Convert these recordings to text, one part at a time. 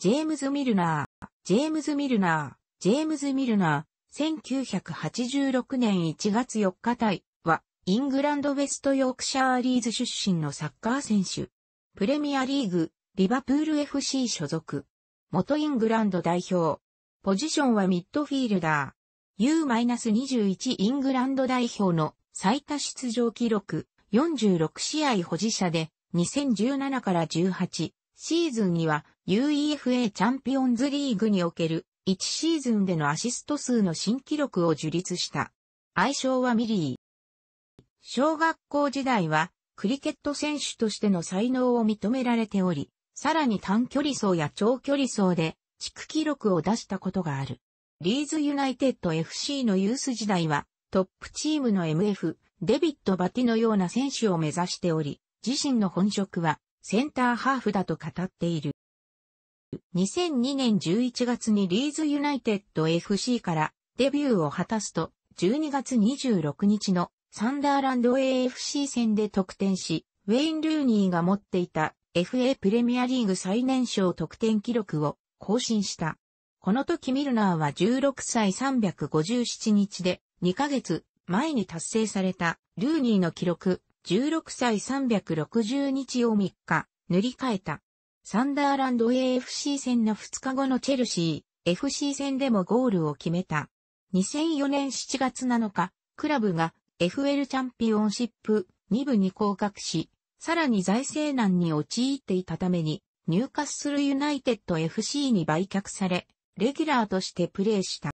ジェームズ・ミルナー、ジェームズ・ミルナー、ジェームズ・ミルナー、1986年1月4日対は、イングランド・ウェスト・ヨークシャー・リーズ出身のサッカー選手。プレミアリーグ、リバプール FC 所属。元イングランド代表。ポジションはミッドフィールダー。U-21 イングランド代表の最多出場記録46試合保持者で2017から18シーズンには UEFA チャンピオンズリーグにおける1シーズンでのアシスト数の新記録を樹立した。愛称はミリー。小学校時代はクリケット選手としての才能を認められており、さらに短距離走や長距離走で地区記録を出したことがある。リーズユナイテッド FC のユース時代はトップチームの MF、デビッド・バティのような選手を目指しており、自身の本職はセンターハーフだと語っている。2002年11月にリーズユナイテッド FC からデビューを果たすと、12月26日のサンダーランド AFC 戦で得点し、ウェイン・ルーニーが持っていた FA プレミアリーグ最年少得点記録を更新した。この時ミルナーは16歳357日で2ヶ月前に達成されたルーニーの記録16歳360日を3日塗り替えた。サンダーランド AFC 戦の2日後のチェルシー、FC 戦でもゴールを決めた。2004年7月7日、クラブが FL チャンピオンシップ2部に降格し、さらに財政難に陥っていたために、入荷するユナイテッド FC に売却され、レギュラーとしてプレーした。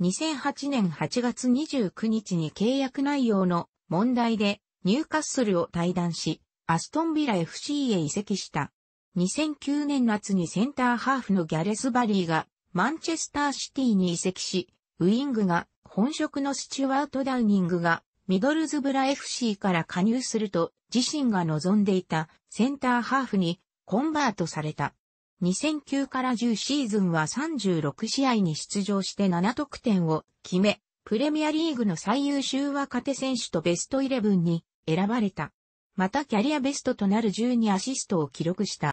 2008年8月29日に契約内容の問題でニューカッスルを退団し、アストンビラ FC へ移籍した。2009年夏にセンターハーフのギャレスバリーがマンチェスターシティに移籍し、ウィングが本職のスチュワート・ダウニングがミドルズブラ FC から加入すると自身が望んでいたセンターハーフにコンバートされた。2009から10シーズンは36試合に出場して7得点を決め、プレミアリーグの最優秀若手選手とベストイレブンに選ばれた。またキャリアベストとなる12アシストを記録した。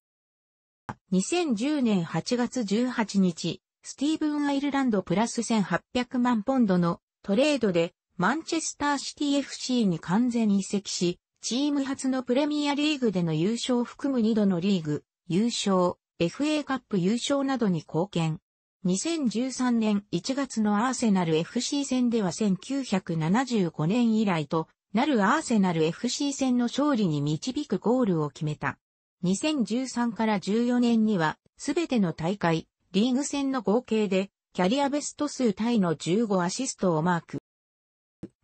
2010年8月18日、スティーブン・アイルランドプラス1800万ポンドのトレードでマンチェスターシティ FC に完全移籍し、チーム初のプレミアリーグでの優勝を含む2度のリーグ、優勝、FA カップ優勝などに貢献。2013年1月のアーセナル FC 戦では1975年以来となるアーセナル FC 戦の勝利に導くゴールを決めた。2013から14年には、すべての大会、リーグ戦の合計で、キャリアベスト数タイの15アシストをマーク。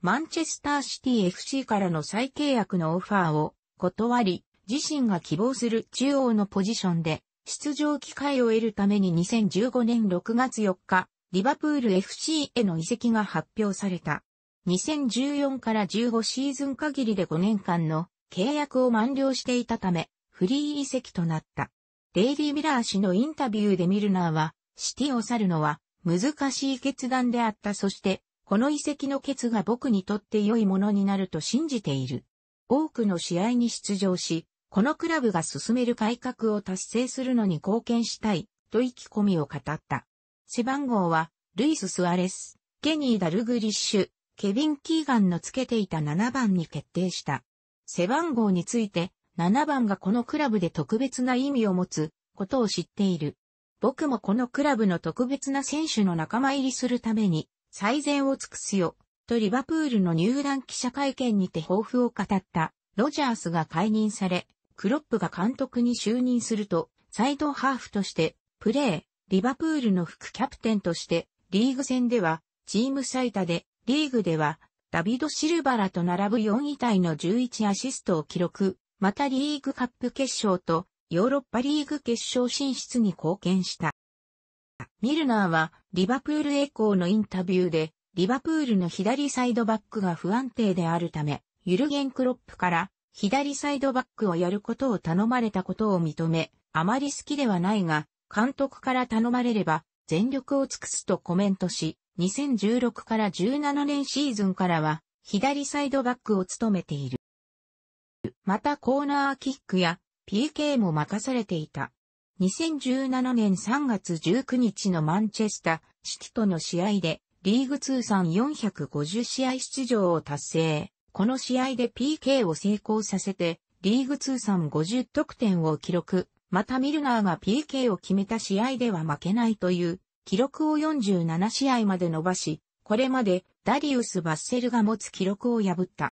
マンチェスターシティ FC からの再契約のオファーを断り、自身が希望する中央のポジションで出場機会を得るために2015年6月4日、リバプール FC への移籍が発表された。2014から15シーズン限りで5年間の契約を満了していたため、フリー遺跡となった。デイリー・ミラー氏のインタビューでミルナーは、シティを去るのは難しい決断であった。そして、この遺跡のケツが僕にとって良いものになると信じている。多くの試合に出場し、このクラブが進める改革を達成するのに貢献したい、と意気込みを語った。背番号は、ルイス・スアレス、ケニー・ダルグリッシュ、ケビン・キーガンのつけていた7番に決定した。背番号について、7番がこのクラブで特別な意味を持つことを知っている。僕もこのクラブの特別な選手の仲間入りするために最善を尽くすよ、とリバプールの入団記者会見にて抱負を語ったロジャースが解任され、クロップが監督に就任すると、サイドハーフとしてプレー、リバプールの副キャプテンとしてリーグ戦ではチーム最多で、リーグではダビド・シルバラと並ぶ4位体の11アシストを記録。またリーグカップ決勝とヨーロッパリーグ決勝進出に貢献した。ミルナーはリバプールエコーのインタビューで、リバプールの左サイドバックが不安定であるため、ユルゲン・クロップから左サイドバックをやることを頼まれたことを認め、あまり好きではないが、監督から頼まれれば全力を尽くすとコメントし、2016から17年シーズンからは左サイドバックを務めている。またコーナーキックや PK も任されていた。2017年3月19日のマンチェスタ、シティとの試合で、リーグ通算450試合出場を達成。この試合で PK を成功させて、リーグ通算50得点を記録。またミルナーが PK を決めた試合では負けないという、記録を47試合まで伸ばし、これまでダリウス・バッセルが持つ記録を破った。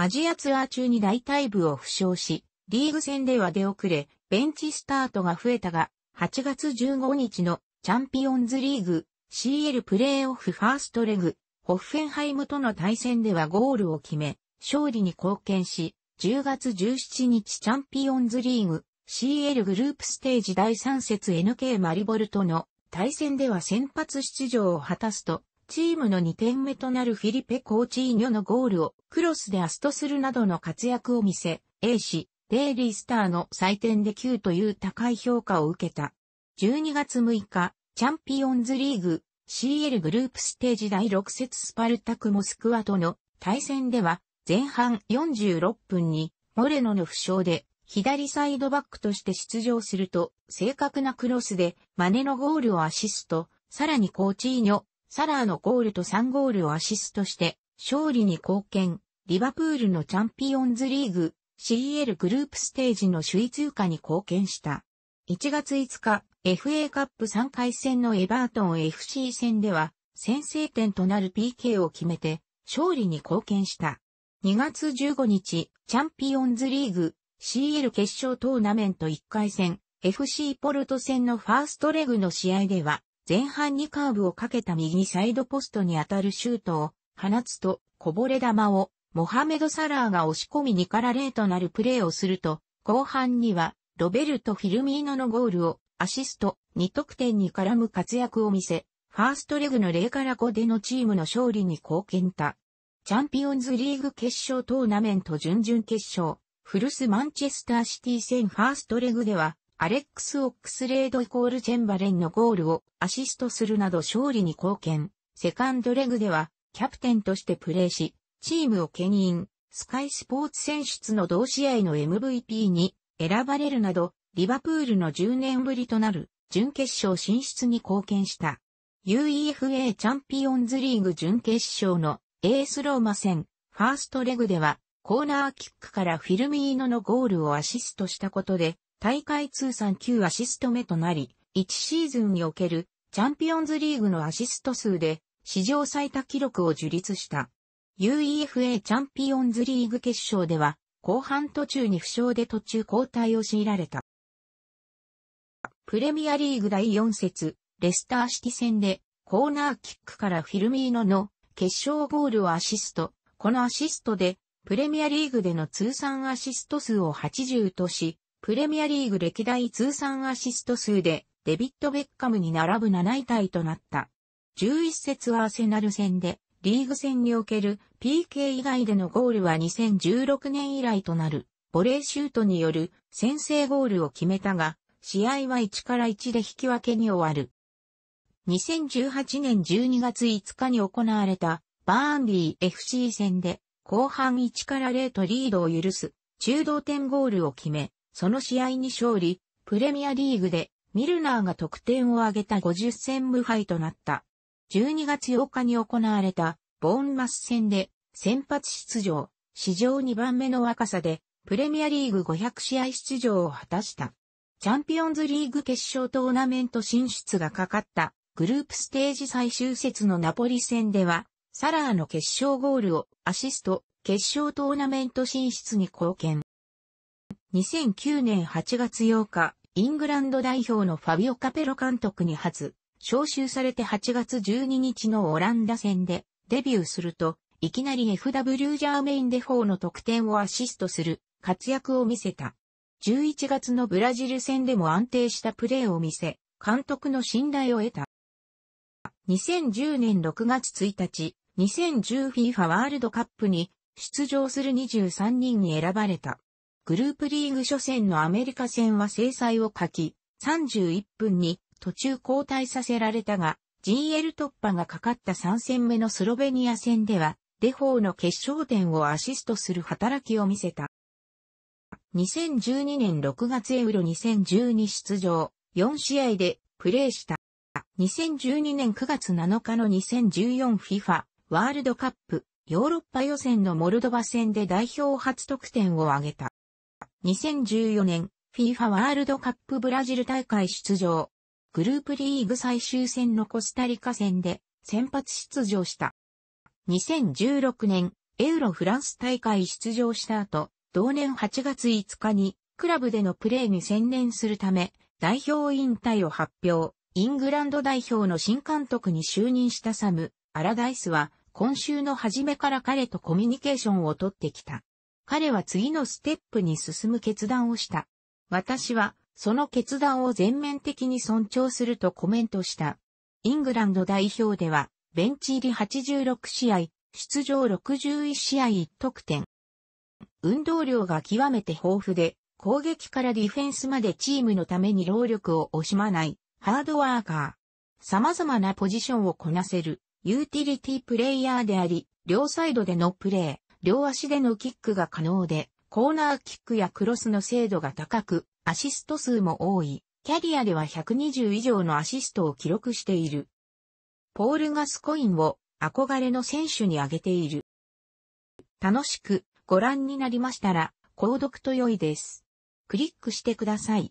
アジアツアー中に大体部を負傷し、リーグ戦では出遅れ、ベンチスタートが増えたが、8月15日のチャンピオンズリーグ CL プレーオフファーストレグ、ホッフェンハイムとの対戦ではゴールを決め、勝利に貢献し、10月17日チャンピオンズリーグ CL グループステージ第3節 NK マリボルとの対戦では先発出場を果たすと、チームの2点目となるフィリペ・コーチーニョのゴールをクロスでアストするなどの活躍を見せ、A 氏、デイリースターの採点で9という高い評価を受けた。12月6日、チャンピオンズリーグ CL グループステージ第6節スパルタク・モスクワとの対戦では前半46分にモレノの負傷で左サイドバックとして出場すると正確なクロスでマネのゴールをアシスト、さらにコーチーニョ、サラーのゴールと3ゴールをアシストして、勝利に貢献、リバプールのチャンピオンズリーグ、CL グループステージの首位通過に貢献した。1月5日、FA カップ3回戦のエバートン FC 戦では、先制点となる PK を決めて、勝利に貢献した。2月15日、チャンピオンズリーグ、CL 決勝トーナメント1回戦、FC ポルト戦のファーストレグの試合では、前半にカーブをかけた右サイドポストに当たるシュートを放つと、こぼれ球をモハメド・サラーが押し込み2から0となるプレーをすると、後半にはロベルト・フィルミーノのゴールをアシスト2得点に絡む活躍を見せ、ファーストレグの0から5でのチームの勝利に貢献た。チャンピオンズリーグ決勝トーナメント準々決勝、フルス・マンチェスターシティ戦ファーストレグでは、アレックス・オックスレードイコールチェンバレンのゴールをアシストするなど勝利に貢献。セカンドレグではキャプテンとしてプレーし、チームを牽引、スカイスポーツ選出の同試合の MVP に選ばれるなど、リバプールの10年ぶりとなる準決勝進出に貢献した。UEFA チャンピオンズリーグ準決勝のエースローマ戦、ファーストレグではコーナーキックからフィルミーノのゴールをアシストしたことで大会通算9アシスト目となり、1シーズンにおけるチャンピオンズリーグのアシスト数で史上最多記録を樹立した。UEFA チャンピオンズリーグ決勝では、後半途中に負傷で途中交代を強いられた。プレミアリーグ第4節、レスターシティ戦で、コーナーキックからフィルミーノの決勝ゴールをアシスト。このアシストで、プレミアリーグでの通算アシスト数を80とし、プレミアリーグ歴代通算アシスト数でデビッド・ベッカムに並ぶ7位タイとなった。11節はアーセナル戦でリーグ戦における PK 以外でのゴールは2016年以来となるボレーシュートによる先制ゴールを決めたが、試合は1から1で引き分けに終わる。2018年12月5日に行われたバーンビー FC 戦で後半1から0とリードを許す中道点ゴールを決め、その試合に勝利、プレミアリーグでミルナーが得点を挙げた50戦無敗となった。12月8日に行われたボーンマス戦で先発出場、史上2番目の若さでプレミアリーグ500試合出場を果たした。チャンピオンズリーグ決勝トーナメント進出がかかったグループステージ最終節のナポリ戦では、サラーの決勝ゴールをアシスト、決勝トーナメント進出に貢献。2009年8月8日、イングランド代表のファビオ・カペロ監督に初、招集されて8月12日のオランダ戦でデビューすると、いきなり FW ジャーメイン・デフォーの得点をアシストする活躍を見せた。11月のブラジル戦でも安定したプレーを見せ、監督の信頼を得た。2010年6月1日、2010FIFA ワールドカップに出場する23人に選ばれた。グループリーグ初戦のアメリカ戦は制裁を書き、31分に途中交代させられたが、GL 突破がかかった3戦目のスロベニア戦では、デフォーの決勝点をアシストする働きを見せた。2012年6月エウロ2012出場、4試合でプレーした。2012年9月7日の 2014FIFA ワールドカップヨーロッパ予選のモルドバ戦で代表初得点を挙げた。2014年 FIFA ワールドカップブラジル大会出場。グループリーグ最終戦のコスタリカ戦で先発出場した。2016年エウロフランス大会出場した後、同年8月5日にクラブでのプレーに専念するため代表引退を発表。イングランド代表の新監督に就任したサム・アラダイスは今週の初めから彼とコミュニケーションをとってきた。彼は次のステップに進む決断をした。私は、その決断を全面的に尊重するとコメントした。イングランド代表では、ベンチ入り86試合、出場61試合1得点。運動量が極めて豊富で、攻撃からディフェンスまでチームのために労力を惜しまない、ハードワーカー。様々なポジションをこなせる、ユーティリティプレイヤーであり、両サイドでのプレ両足でのキックが可能で、コーナーキックやクロスの精度が高く、アシスト数も多い、キャリアでは120以上のアシストを記録している。ポール・ガスコインを憧れの選手に挙げている。楽しくご覧になりましたら、購読と良いです。クリックしてください。